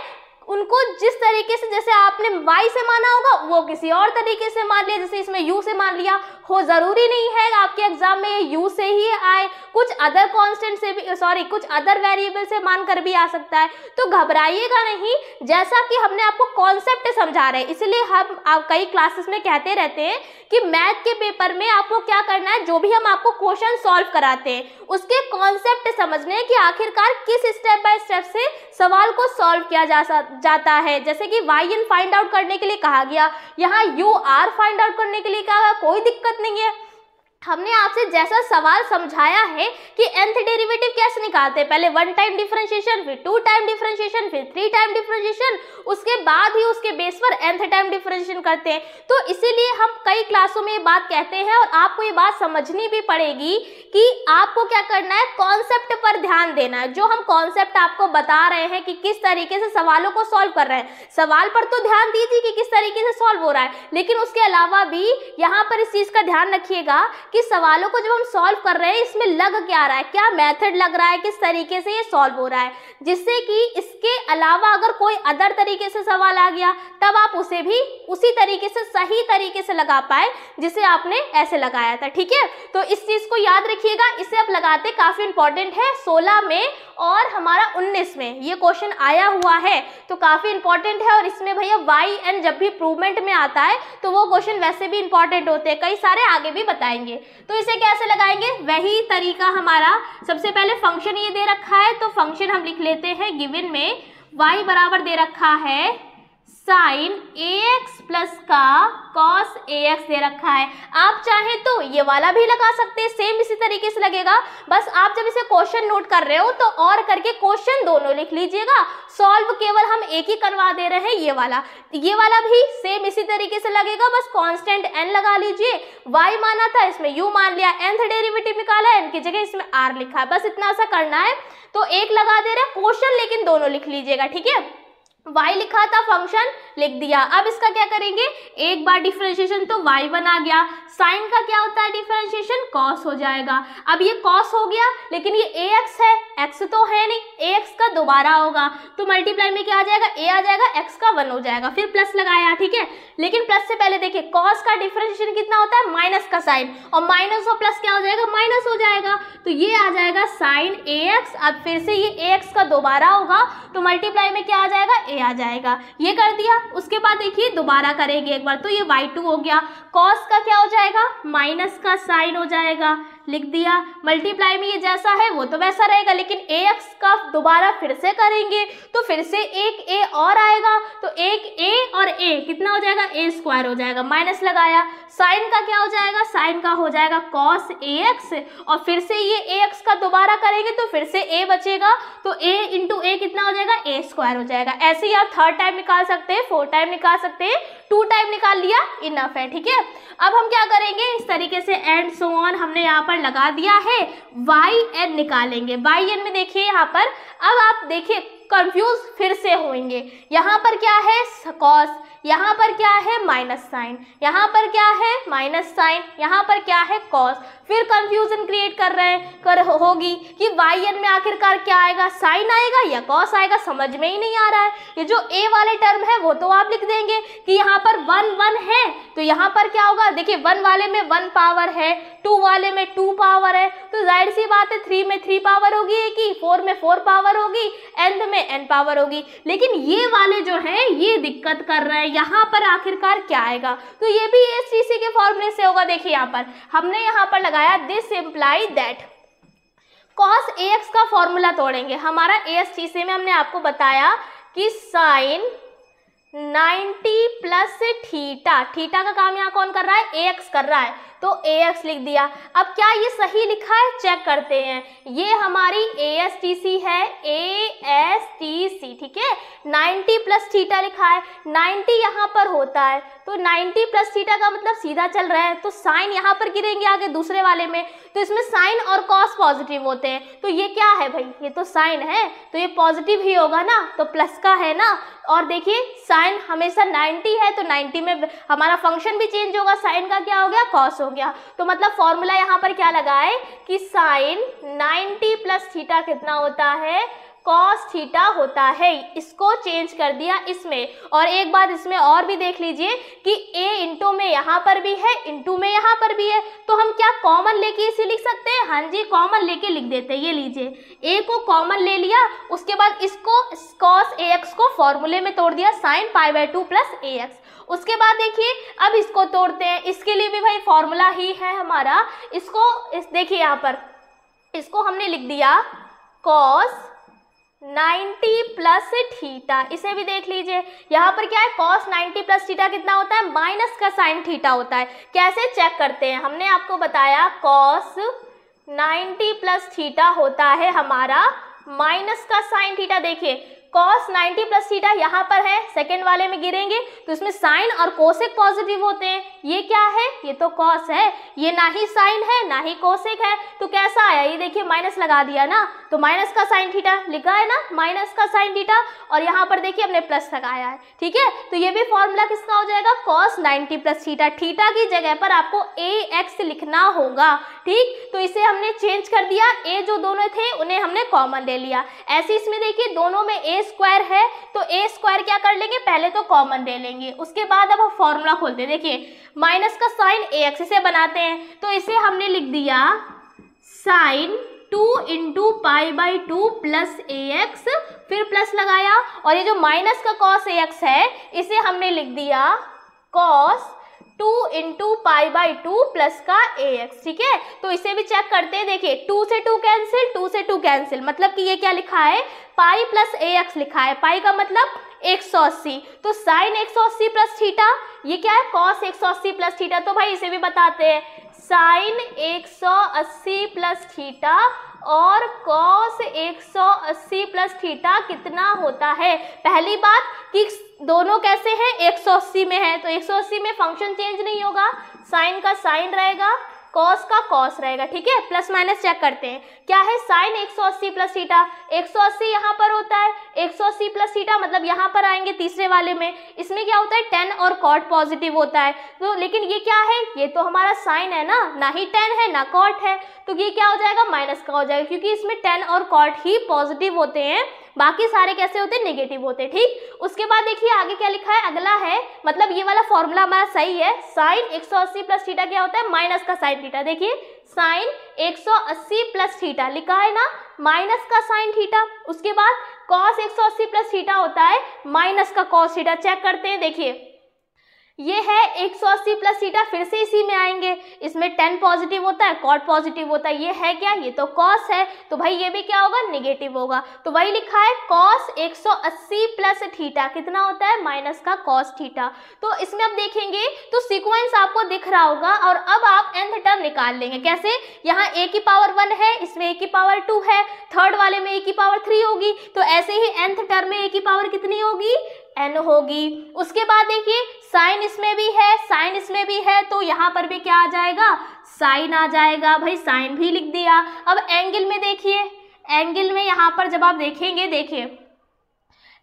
उनको जिस तरीके से जैसे आपने वाई से माना होगा वो किसी और तरीके से मान लिया जैसे इसमें यू से मान लिया हो ज़रूरी नहीं है आपके एग्जाम में ये यू से ही आए कुछ अदर कांस्टेंट से भी सॉरी कुछ अदर वेरिएबल से मान कर भी आ सकता है तो घबराइएगा नहीं जैसा कि हमने आपको कॉन्सेप्ट समझा रहे हैं इसलिए हम आप कई क्लासेस में कहते रहते हैं कि मैथ के पेपर में आपको क्या करना है जो भी हम आपको क्वेश्चन सॉल्व कराते हैं उसके कॉन्सेप्ट समझने कि आखिरकार किस स्टेप बाय स्टेप से सवाल को सॉल्व किया जा सकता जाता है जैसे कि वाई एन फाइंड आउट करने के लिए कहा गया यहाँ यू आर फाइंड आउट करने के लिए कहा गया कोई दिक्कत नहीं है हमने आपसे जैसा सवाल समझाया है कि nth डेरिवेटिव कैसे निकालते हैं पहले वन टाइम डिफरेंशिएशन फिर टू टाइम डिफरेंशिएशन फिर थ्री टाइम डिफरेंशिएशन उसके बाद ही उसके बेस पर nth टाइम डिफरेंशिएशन करते हैं तो इसीलिए हम कई क्लासों में ये बात कहते हैं और आपको ये बात समझनी भी पड़ेगी कि आपको क्या करना है कॉन्सेप्ट पर ध्यान देना है जो हम कॉन्सेप्ट आपको बता रहे हैं कि किस तरीके से सवालों को सॉल्व कर रहे हैं सवाल पर तो ध्यान दीजिए कि किस तरीके से सॉल्व हो रहा है लेकिन उसके अलावा भी यहाँ पर इस चीज़ का ध्यान रखिएगा कि सवालों को जब हम सॉल्व कर रहे हैं इसमें लग क्या रहा है क्या मेथड लग रहा है किस तरीके से ये सॉल्व हो रहा है जिससे कि इसके अलावा अगर कोई अदर तरीके से सवाल आ गया तब आप उसे भी उसी तरीके से सही तरीके से लगा पाए जिसे आपने ऐसे लगाया था ठीक है तो इस चीज़ को याद रखिएगा इसे आप लगाते काफ़ी इंपॉर्टेंट है सोलह में और हमारा 19 में ये क्वेश्चन आया हुआ है तो काफ़ी इंपॉर्टेंट है और इसमें भैया वाई एंड जब भी प्रूवमेंट में आता है तो वो क्वेश्चन वैसे भी इंपॉर्टेंट होते हैं कई सारे आगे भी बताएंगे तो इसे कैसे लगाएंगे वही तरीका हमारा सबसे पहले फंक्शन ये दे रखा है तो फंक्शन हम लिख लेते हैं गिविन में वाई बराबर दे रखा है साइन ए एक्स प्लस का कॉस ए एक्स दे रखा है आप चाहे तो ये वाला भी लगा सकते हैं सेम इसी तरीके से लगेगा बस आप जब इसे क्वेश्चन नोट कर रहे हो तो और करके क्वेश्चन दोनों लिख लीजिएगा सॉल्व केवल हम एक ही करवा दे रहे हैं ये वाला ये वाला भी सेम इसी तरीके से लगेगा बस कॉन्स्टेंट एन लगा लीजिए वाई माना था इसमें यू मान लिया एंथ डेरिवेटिव निकाला एन की जगह इसमें आर लिखा है बस इतना सा करना है तो एक लगा दे रहे हैं क्वेश्चन लेकिन दोनों लिख लीजिएगा ठीक है y लिखा था फंक्शन लिख दिया अब इसका क्या करेंगे एक बार डिफ्रेंशिएशन तो y बना गया साइन का क्या होता है डिफ्रेंशिएशन cos हो जाएगा अब ये cos हो गया लेकिन ये ax है x तो है नहीं ax का दोबारा होगा तो मल्टीप्लाई में क्या आ जाएगा a आ जाएगा x का वन हो जाएगा फिर प्लस लगाया ठीक है लेकिन प्लस से पहले देखिए कॉस का डिफ्रेंशिएशन कितना होता है माइनस का साइन और माइनस और प्लस क्या हो जाएगा माइनस हो जाएगा तो ये आ जाएगा साइन ए अब फिर से ये ए का दोबारा होगा तो मल्टीप्लाई में क्या आ जाएगा ए आ जाएगा ये कर दिया उसके बाद देखिए दोबारा करेंगे एक बार तो ये वाई टू हो गया कॉस का क्या हो जाएगा माइनस का साइन हो जाएगा लिख दिया मल्टीप्लाई में ये जैसा है वो तो वैसा रहेगा लेकिन ए एक्स का दोबारा फिर से करेंगे तो फिर से एक ए और आएगा तो एक ए और ए कितना हो जाएगा ए स्क्वायर हो जाएगा माइनस लगाया साइन का क्या हो जाएगा साइन का हो जाएगा कॉस ए एक्स और फिर से ये ए एक्स का दोबारा करेंगे तो फिर से ए बचेगा तो ए इंटू ए कितना हो जाएगा ए स्क्वायर हो जाएगा ऐसे ही आप थर्ड टाइम निकाल सकते हैं फोर्थ टाइम निकाल सकते हैं टू टाइम निकाल लिया इनफ है ठीक है अब हम क्या करेंगे इस तरीके से एंड सो ऑन हमने यहाँ पर लगा दिया है वाई एन निकालेंगे वाई एन में देखिए यहाँ पर अब आप देखिए कंफ्यूज फिर से होंगे यहाँ पर क्या है कॉस यहाँ पर क्या है माइनस साइन यहाँ पर क्या है माइनस साइन यहाँ पर क्या है कॉस फिर कंफ्यूजन क्रिएट कर रहे हैं कर होगी कि वाई एन में आखिरकार क्या आएगा साइन आएगा या कॉस आएगा समझ में ही नहीं आ रहा है ये जो ए वाले टर्म है वो तो आप लिख देंगे कि यहाँ पर वन वन है तो यहाँ पर क्या होगा देखिए वन वाले में वन पावर है टू वाले में टू पावर है तो जाहिर सी बात है थ्री में थ्री पावर होगी एक ही फोर में फोर पावर होगी एंड में एन पावर होगी लेकिन ये वाले जो हैं ये दिक्कत कर रहे हैं यहाँ पर आखिरकार क्या आएगा तो ये भी एस टी सी के फॉर्मूले से होगा देखिए यहाँ पर हमने यहाँ पर लगाया this imply that cos a x का फॉर्मूला तोड़ेंगे हमारा ए एस टी सी में हमने आपको बताया कि साइन 90 प्लस थीटा थीटा का काम यहाँ कौन कर रहा है ए एक्स कर रहा है तो ए एक्स लिख दिया अब क्या ये सही लिखा है चेक करते हैं ये हमारी ए एस टी सी है ए एस टी सी ठीक है 90 प्लस थीटा लिखा है 90 यहाँ पर होता है तो 90 प्लस थीटा का मतलब सीधा चल रहा है तो साइन यहाँ पर गिरेंगे आगे दूसरे वाले में तो इसमें साइन और कॉस पॉजिटिव होते हैं तो ये क्या है भाई ये तो साइन है तो ये पॉजिटिव ही होगा ना तो प्लस का है ना और देखिए साइन हमेशा 90 है तो 90 में हमारा फंक्शन भी चेंज होगा साइन का क्या हो गया कॉस हो गया तो मतलब फॉर्मूला यहाँ पर क्या लगा है कि साइन 90 प्लस थीटा कितना होता है कॉस थीटा होता है इसको चेंज कर दिया इसमें और एक बात इसमें और भी देख लीजिए कि ए इंटू में यहाँ पर भी है इंटू में यहाँ पर भी है तो हम क्या कॉमन लेके इसे लिख सकते हैं हाँ जी कॉमन लेके लिख देते हैं ये लीजिए ए को कॉमन ले लिया उसके बाद इसको कॉस ए एक्स को फॉर्मूले में तोड़ दिया sine pi by two plus a x उसके बाद देखिए अब इसको तोड़ते हैं इसके लिए भी भाई फॉर्मूला ही है हमारा इसको इस देखिए यहाँ पर इसको हमने लिख दिया कॉस 90 प्लस थीटा इसे भी देख लीजिए यहाँ पर क्या है कॉस 90 प्लस थीटा कितना होता है माइनस का साइन थीटा होता है कैसे चेक करते हैं हमने आपको बताया कॉस 90 प्लस थीटा होता है हमारा माइनस का साइन थीटा देखिए कॉस 90 प्लस थीटा यहाँ पर है सेकेंड वाले में गिरेंगे तो इसमें साइन और कोसेक पॉजिटिव होते हैं ये क्या है ये तो कॉस है ये ना ही साइन है ना ही कोसेक है तो कैसा आया ये देखिए माइनस लगा दिया ना तो माइनस का साइन थीटा लिखा है ना माइनस का साइन थीटा और यहाँ पर देखिए हमने प्लस लगाया है ठीक है तो ये भी फॉर्मूला किसका हो जाएगा कॉस 90 प्लस थीटा थीटा की जगह पर आपको ए एक्स लिखना होगा ठीक तो इसे हमने चेंज कर दिया ए जो दोनों थे उन्हें हमने कॉमन ले लिया ऐसे इसमें देखिए दोनों में ए स्क्वायर है तो ए स्क्वायर क्या कर लेंगे पहले तो कॉमन ले लेंगे उसके बाद अब हम फॉर्मूला खोलते हैं देखिए माइनस का साइन ए एक्स से बनाते हैं तो इसे हमने लिख दिया sine two into pi by two plus a x फिर प्लस लगाया और ये जो माइनस का कॉस ए एक्स है इसे हमने लिख दिया cos into pi by two plus का ए एक्स ठीक है तो इसे भी चेक करते हैं देखिए टू से टू कैंसिल टू से टू कैंसिल मतलब कि ये क्या लिखा है पाई प्लस ए एक्स लिखा है पाई का मतलब एक सौ अस्सी तो साइन एक सौ अस्सी प्लस थीटा ये क्या है कॉस एक सौ अस्सी प्लस थीटा तो भाई इसे भी बताते हैं साइन एक सौ अस्सी प्लस थीटा और कॉस एक सौ अस्सी प्लस थीटा कितना होता है पहली बात कि दोनों कैसे हैं 180 में है तो 180 में फंक्शन चेंज नहीं होगा साइन का साइन रहेगा कॉस का कॉस रहेगा ठीक है प्लस माइनस चेक करते हैं क्या है साइन 180 प्लस सौ 180 यहाँ पर होता है 180 प्लस सीटा मतलब यहाँ पर आएंगे तीसरे वाले में इसमें क्या होता है टेन और कॉट पॉजिटिव होता है तो लेकिन ये क्या है ये तो हमारा साइन है ना ना ही टेन है ना कॉट है तो ये क्या हो जाएगा माइनस का हो जाएगा क्योंकि इसमें टेन और कॉट ही पॉजिटिव होते हैं बाकी सारे कैसे होते नेगेटिव होते ठीक उसके बाद देखिए आगे क्या लिखा है अगला है मतलब ये वाला फॉर्मूला हमारा सही है साइन 180 प्लस थीटा क्या होता है माइनस का साइन थीटा देखिए साइन 180 प्लस थीटा लिखा है ना माइनस का साइन थीटा उसके बाद कॉस 180 प्लस थीटा होता है माइनस का कॉस थीटा चेक करते हैं देखिए ये है 180 प्लस सीटा फिर से इसी में आएंगे इसमें 10 पॉजिटिव होता है कॉट पॉजिटिव होता है ये है क्या ये तो कॉस है तो भाई ये भी क्या होगा निगेटिव होगा तो वही लिखा है कॉस 180 प्लस थीटा कितना होता है माइनस का कॉस थीटा तो इसमें आप देखेंगे तो सीक्वेंस आपको दिख रहा होगा और अब आप एंथ टर्म निकाल लेंगे कैसे यहाँ ए की पावर वन है इसमें ए की पावर टू है थर्ड वाले में ए की पावर थ्री होगी तो ऐसे ही एंथ टर्म में ए की पावर कितनी होगी एन होगी उसके बाद देखिए साइन इसमें भी है साइन इसमें भी है तो यहाँ पर भी क्या आ जाएगा साइन आ जाएगा भाई साइन भी लिख दिया अब एंगल में देखिए एंगल में यहाँ पर जब आप देखेंगे देखिए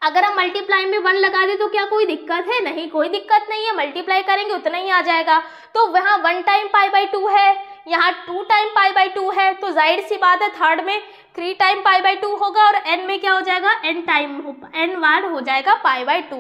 अगर हम मल्टीप्लाई में वन लगा दें तो क्या कोई दिक्कत है नहीं कोई दिक्कत नहीं है मल्टीप्लाई करेंगे उतना ही आ जाएगा तो वहाँ one time pi by two है यहाँ two time pi by two है तो जाहिर सी बात है थर्ड में three time pi by two होगा और एन में क्या हो जाएगा एन टाइम एन वन हो जाएगा पाई बाई टू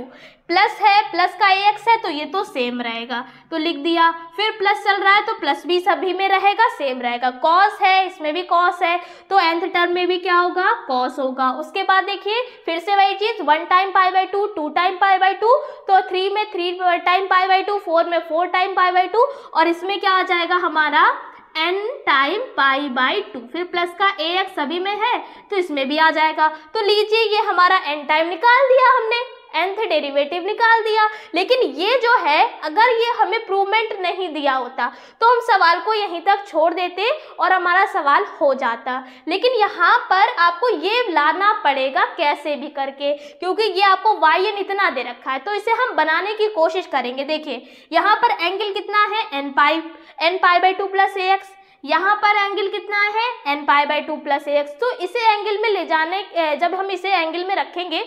प्लस है प्लस का ए एक्स है तो ये तो सेम रहेगा तो लिख दिया फिर प्लस चल रहा है तो प्लस भी सभी में रहेगा सेम रहेगा कॉस है इसमें भी कॉस है तो एंथ टर्म में भी क्या होगा कॉस होगा उसके बाद देखिए फिर से वही चीज़ one time pi by two two time pi by two तो थ्री में three time pi by two four में four time pi by two और इसमें क्या आ जाएगा हमारा n time pi by two फिर प्लस का ए एक्स सभी में है तो इसमें भी आ जाएगा तो लीजिए ये हमारा एन टाइम निकाल दिया हमने एंथ डेरिवेटिव निकाल दिया लेकिन ये जो है अगर ये हमें प्रूवमेंट नहीं दिया होता तो हम सवाल को यहीं तक छोड़ देते और हमारा सवाल हो जाता लेकिन यहाँ पर आपको ये लाना पड़ेगा कैसे भी करके क्योंकि ये आपको वाई एन इतना दे रखा है तो इसे हम बनाने की कोशिश करेंगे देखिए यहाँ पर एंगल कितना है n pi n pi by two plus a x यहाँ पर एंगल कितना है n pi by two plus a x तो इसे एंगल में ले जाने जब हम इसे एंगल में रखेंगे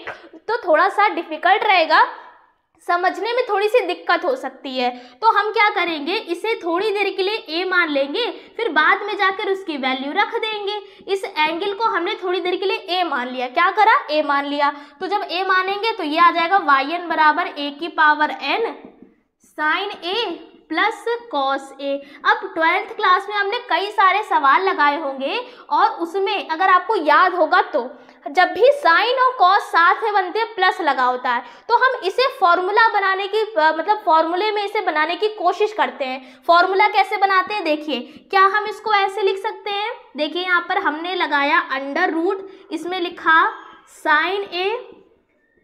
तो थोड़ा सा डिफिकल्ट रहेगा समझने में थोड़ी सी दिक्कत हो सकती है तो हम क्या करेंगे इसे थोड़ी देर के लिए ए मान लेंगे फिर बाद में जाकर उसकी वैल्यू रख देंगे इस एंगल को हमने थोड़ी देर के लिए ए मान लिया क्या करा ए मान लिया तो जब ए मानेंगे तो ये आ जाएगा वाई एन बराबर ए की power n sine a plus cos a अब ट्वेल्थ क्लास में हमने कई सारे सवाल लगाए होंगे और उसमें अगर आपको याद होगा तो जब भी साइन और कॉस साथ में बनते हैं प्लस लगा होता है तो हम इसे फॉर्मूला बनाने की मतलब फॉर्मूले में इसे बनाने की कोशिश करते हैं फॉर्मूला कैसे बनाते हैं देखिए क्या हम इसको ऐसे लिख सकते हैं देखिए यहाँ पर हमने लगाया अंडर रूट इसमें लिखा साइन ए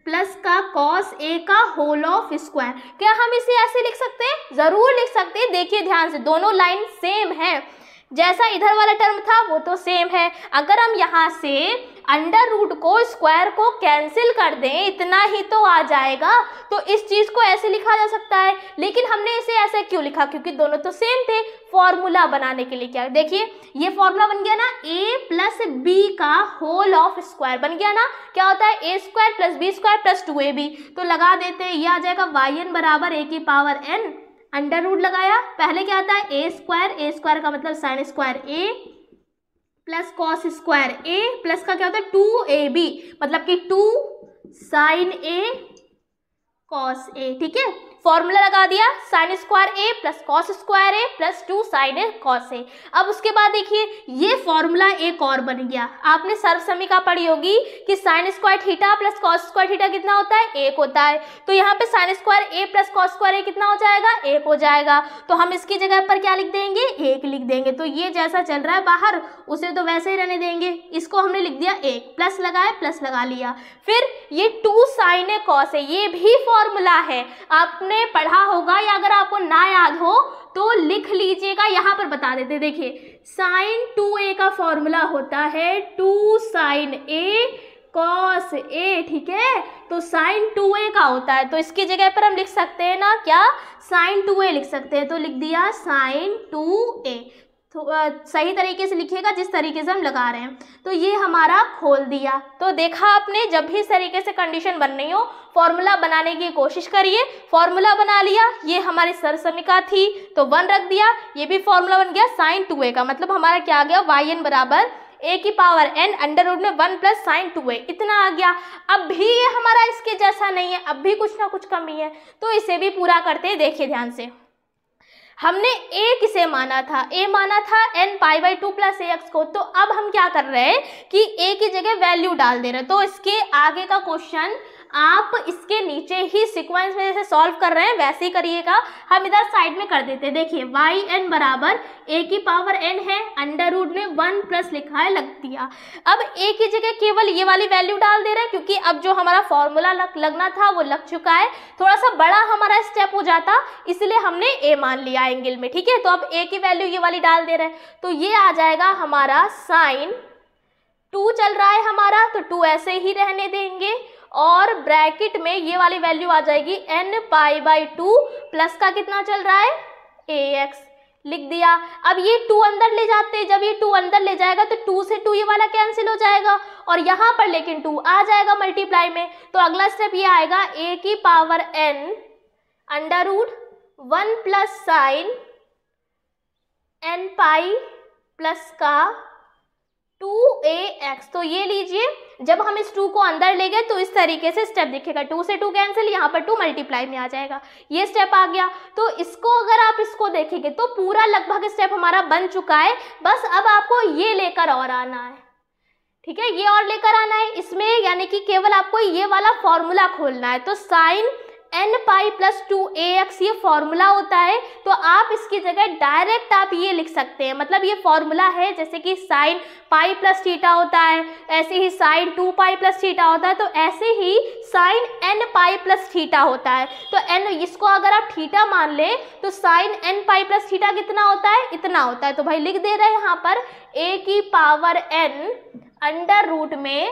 प्लस का कॉस ए का होल ऑफ स्क्वायर क्या हम इसे ऐसे लिख सकते हैं ज़रूर लिख सकते हैं देखिए ध्यान से दोनों लाइन सेम है जैसा इधर वाला टर्म था वो तो सेम है अगर हम यहाँ से अंडर रूट को स्क्वायर को कैंसिल कर दें इतना ही तो आ जाएगा तो इस चीज़ को ऐसे लिखा जा सकता है लेकिन हमने इसे ऐसे क्यों लिखा क्योंकि दोनों तो सेम थे फॉर्मूला बनाने के लिए क्या देखिए ये फॉर्मूला बन गया ना ए प्लस बी का होल ऑफ स्क्वायर बन गया ना क्या होता है a square plus b square plus two a b तो लगा देते हैं ये आ जाएगा वाई एन बराबर ए की पावर एन अंडर रूट लगाया पहले क्या आता है ए स्क्वायर ए स्क्वायर का मतलब sine square a plus cos square a plus का क्या होता है टू ए बी मतलब कि two sine a cos a ठीक है फॉर्मूला लगा दिया sine square a plus cos square a plus two sine a cos a अब उसके बाद देखिए ये फॉर्मूला एक और बन गया आपने समीका पढ़ी होगी कि sine square theta plus cos square theta कितना होता है एक होता है तो यहाँ पे sine square a plus cos square a कितना हो जाएगा एक हो जाएगा तो हम इसकी जगह पर क्या लिख देंगे एक लिख देंगे तो ये जैसा चल रहा है बाहर उसे तो वैसे ही रहने देंगे इसको हमने लिख दिया एक प्लस लगाए प्लस लगा लिया फिर ये टू साइन ए कॉस है ये भी फॉर्मूला है आपने आपने पढ़ा होगा या अगर आपको ना याद हो तो लिख लीजिएगा यहाँ पर बता देते देखिए साइन टू ए का फॉर्मूला होता है two sine a cos a ठीक है तो साइन टू ए का होता है तो इसकी जगह पर हम लिख सकते हैं ना क्या साइन टू ए लिख सकते हैं तो लिख दिया साइन टू ए तो, सही तरीके से लिखिएगा जिस तरीके से हम लगा रहे हैं तो ये हमारा खोल दिया तो देखा आपने जब भी इस तरीके से कंडीशन बन रही हो फॉर्मूला बनाने की कोशिश करिए फॉर्मूला बना लिया ये हमारी सरसमिका थी तो वन रख दिया ये भी फॉर्मूला बन गया साइन टू ए का मतलब हमारा क्या आ गया वाई एन बराबर ए की पावर एन अंडर रूट में one plus sine two a इतना आ गया अब भी ये हमारा इसके जैसा नहीं है अब भी कुछ ना कुछ कमी है तो इसे भी पूरा करते देखिए ध्यान से हमने ए किसे माना था ए माना था n pi by two plus a x को तो अब हम क्या कर रहे हैं कि ए की जगह वैल्यू डाल दे रहे हैं तो इसके आगे का क्वेश्चन आप इसके नीचे ही सिक्वेंस में जैसे सॉल्व कर रहे हैं वैसे ही करिएगा हम इधर साइड में कर देते हैं देखिए वाई एन बराबर ए की पावर एन है अंडर रूट में वन प्लस लिखा है लग दिया अब ए की जगह केवल ये वाली वैल्यू डाल दे रहे हैं क्योंकि अब जो हमारा फॉर्मूला लग, लगना था वो लग चुका है थोड़ा सा बड़ा हमारा स्टेप हो जाता इसलिए हमने ए मान लिया एंगल में ठीक है तो अब ए की वैल्यू ये वाली डाल दे रहे हैं तो ये आ जाएगा हमारा साइन टू चल रहा है हमारा तो टू ऐसे ही रहने देंगे और ब्रैकेट में ये वाली वैल्यू आ जाएगी n pi by two plus का कितना चल रहा है ए एक्स लिख दिया अब ये टू अंदर ले जाते हैं जब ये टू अंदर ले जाएगा तो टू से टू ये वाला कैंसिल हो जाएगा और यहां पर लेकिन टू आ जाएगा मल्टीप्लाई में तो अगला स्टेप ये आएगा ए की power n under root one plus sine n pi plus का टू ए एक्स तो ये लीजिए जब हम इस टू को अंदर ले गए तो इस तरीके से स्टेप दिखेगा टू से टू कैंसिल यहाँ पर टू मल्टीप्लाई में आ जाएगा ये स्टेप आ गया तो इसको अगर आप इसको देखेंगे तो पूरा लगभग स्टेप हमारा बन चुका है बस अब आपको ये लेकर और आना है ठीक है ये और लेकर आना है इसमें यानी कि केवल आपको ये वाला फॉर्मूला खोलना है तो sine n pi plus two a x ये फॉर्मूला होता है तो आप इसकी जगह डायरेक्ट आप ये लिख सकते हैं मतलब ये फॉर्मूला है जैसे कि साइन पाई प्लस थीटा होता है ऐसे ही sine two pi plus theta होता है तो ऐसे ही sine n pi plus theta होता है तो एन इसको अगर आप थीटा मान लें तो sine n pi plus theta कितना होता है इतना होता है तो भाई लिख दे रहे हैं यहाँ पर ए की पावर एन अंडर रूट में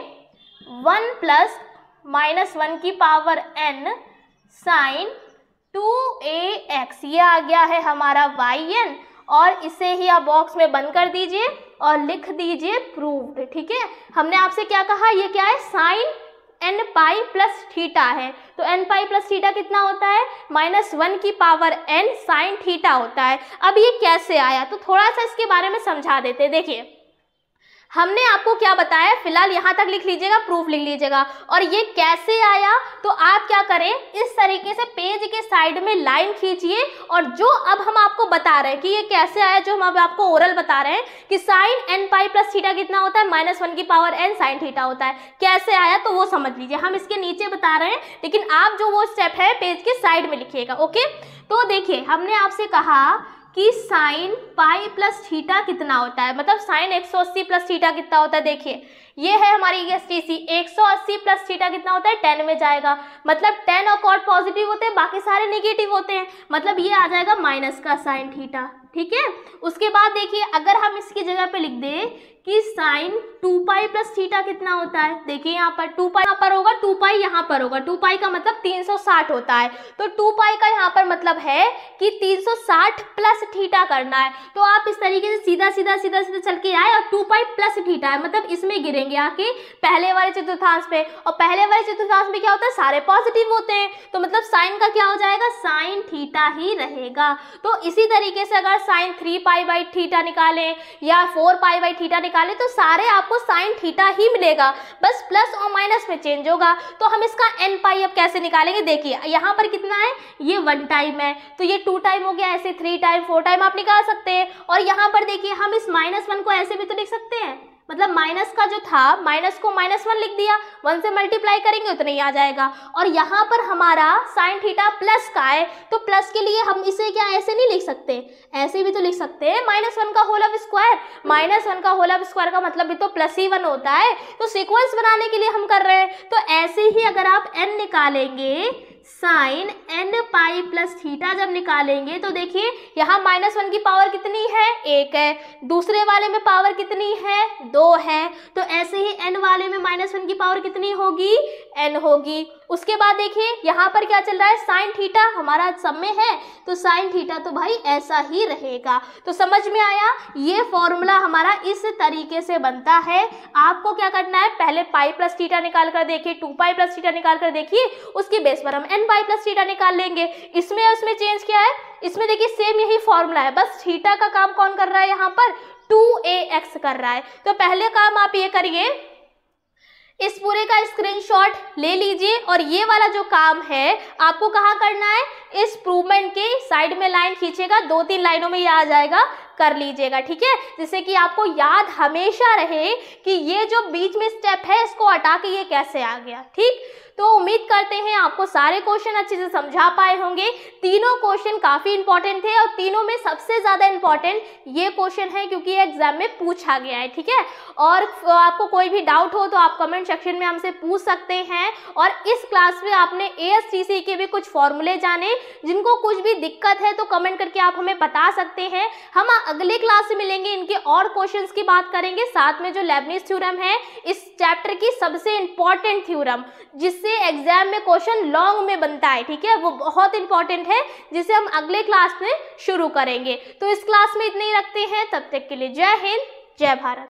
वन प्लस माइनस वन की power n sine two a x ये आ गया है हमारा वाई एन और इसे ही आप बॉक्स में बंद कर दीजिए और लिख दीजिए प्रूव्ड ठीक है हमने आपसे क्या कहा ये क्या है sine n pi plus theta है तो एन पाई प्लस थीटा कितना होता है माइनस वन की पावर एन साइन थीटा होता है अब ये कैसे आया तो थोड़ा सा इसके बारे में समझा देते देखिए हमने आपको क्या बताया फिलहाल यहाँ तक लिख लीजिएगा प्रूफ लिख लीजिएगा और ये कैसे आया तो आप क्या करें इस तरीके से पेज के साइड में लाइन खींचिए और जो अब हम आपको बता रहे हैं कि ये कैसे आया जो हम अब आपको ओरल बता रहे हैं कि sine n pi plus theta कितना होता है माइनस वन की पावर एन साइन थीटा होता है कैसे आया तो वो समझ लीजिए हम इसके नीचे बता रहे हैं लेकिन आप जो वो स्टेप है पेज के साइड में लिखिएगा ओके तो देखिए हमने आपसे कहा कि साइन पाई प्लस थीटा कितना होता है मतलब साइन 180 प्लस थीटा कितना होता है देखिए ये है हमारी e सौ अस्सी प्लस थीटा कितना होता है टेन में जाएगा मतलब टेन अकॉर्ड पॉजिटिव होते हैं बाकी सारे नेगेटिव होते हैं मतलब ये आ जाएगा माइनस का साइन थीटा ठीक है उसके बाद देखिए अगर हम इसकी जगह पे लिख दें कि sine two pi plus theta कितना होता है देखिए यहाँ पर टू पाई यहाँ पर होगा टू पाई यहाँ पर होगा टू पाई का मतलब 360 होता है तो टू पाई का यहाँ पर मतलब है कि 360 प्लस थीटा करना है तो आप इस तरीके से सीधा सीधा सीधा सीधा चल के आए और टू पाई प्लस थीटा है मतलब इसमें गिरेंगे आके पहले वाले चतुर्थांश पे और पहले वाले चतुर्थांश में क्या होता है सारे पॉजिटिव होते हैं तो मतलब साइन का क्या हो जाएगा साइन थीटा ही रहेगा तो इसी तरीके से अगर sine three pi by theta निकाले या फोर पाई बाई थीटा निकाले तो सारे आपको साइन थीटा ही मिलेगा बस प्लस और माइनस में चेंज होगा तो हम इसका एन पाई अब कैसे निकालेंगे देखिए यहाँ पर कितना है ये वन टाइम है तो ये टू टाइम हो गया ऐसे थ्री टाइम फोर टाइम आप निकाल सकते हैं और यहाँ पर देखिए हम इस माइनस वन को ऐसे भी तो लिख सकते हैं मतलब माइनस का जो था माइनस को माइनस वन लिख दिया वन से मल्टीप्लाई करेंगे उतना ही आ जाएगा और यहाँ पर हमारा साइन थीटा प्लस का है तो प्लस के लिए हम इसे क्या ऐसे नहीं लिख सकते ऐसे भी तो लिख सकते हैं माइनस वन का whole of square minus one का होल ऑफ स्क्वायर का मतलब भी तो प्लस ही वन होता है तो सिक्वेंस बनाने के लिए हम कर रहे हैं तो ऐसे ही अगर आप एन निकालेंगे sine n pi plus theta जब निकालेंगे तो देखिए यहाँ माइनस वन की पावर कितनी है एक है दूसरे वाले में पावर कितनी है दो है तो ऐसे ही एन वाले में माइनस वन की पावर कितनी होगी एन होगी उसके बाद देखिए यहाँ पर क्या चल रहा है साइन थीटा हमारा सब में है तो साइन थीटा तो भाई ऐसा ही रहेगा तो समझ में आया ये फॉर्मूला हमारा इस तरीके से बनता है आपको क्या करना है पहले पाई प्लस थीटा निकाल कर देखिए टू पाई प्लस थीटा निकाल कर देखिए उसके बेस पर हम एन वाई प्लस थीटा निकाल लेंगे इसमें उसमें चेंज क्या है इसमें देखिए सेम यही फॉर्मूला है बस थीटा का काम कौन कर रहा है यहाँ पर टू ए एक्स कर रहा है तो पहले काम आप ये करिए इस पूरे का स्क्रीनशॉट ले लीजिए और ये वाला जो काम है आपको कहाँ करना है इस प्रूवमेंट के साइड में लाइन खींचेगा दो तीन लाइनों में ये आ जाएगा कर लीजिएगा ठीक है जिससे कि आपको याद हमेशा रहे कि ये जो बीच में स्टेप है इसको हटा के ये कैसे आ गया ठीक तो उम्मीद करते हैं आपको सारे क्वेश्चन अच्छे से समझा पाए होंगे तीनों क्वेश्चन काफ़ी इंपॉर्टेंट थे और तीनों में सबसे ज़्यादा इंपॉर्टेंट ये क्वेश्चन है क्योंकि एग्जाम में पूछा गया है ठीक है और आपको कोई भी डाउट हो तो आप कमेंट सेक्शन में हमसे पूछ सकते हैं और इस क्लास में आपने ए के भी कुछ फॉर्मूले जाने जिनको कुछ भी दिक्कत है तो कमेंट करके आप हमें बता सकते हैं हम अगले क्लास से मिलेंगे इनके और क्वेश्चंस की बात करेंगे साथ में जो लेबनीस थ्योरम है इस चैप्टर की सबसे इंपॉर्टेंट थ्योरम जिससे एग्जाम में क्वेश्चन लॉन्ग में बनता है ठीक है वो बहुत इंपॉर्टेंट है जिसे हम अगले क्लास में शुरू करेंगे तो इस क्लास में इतने ही रखते हैं तब तक के लिए जय हिंद जय भारत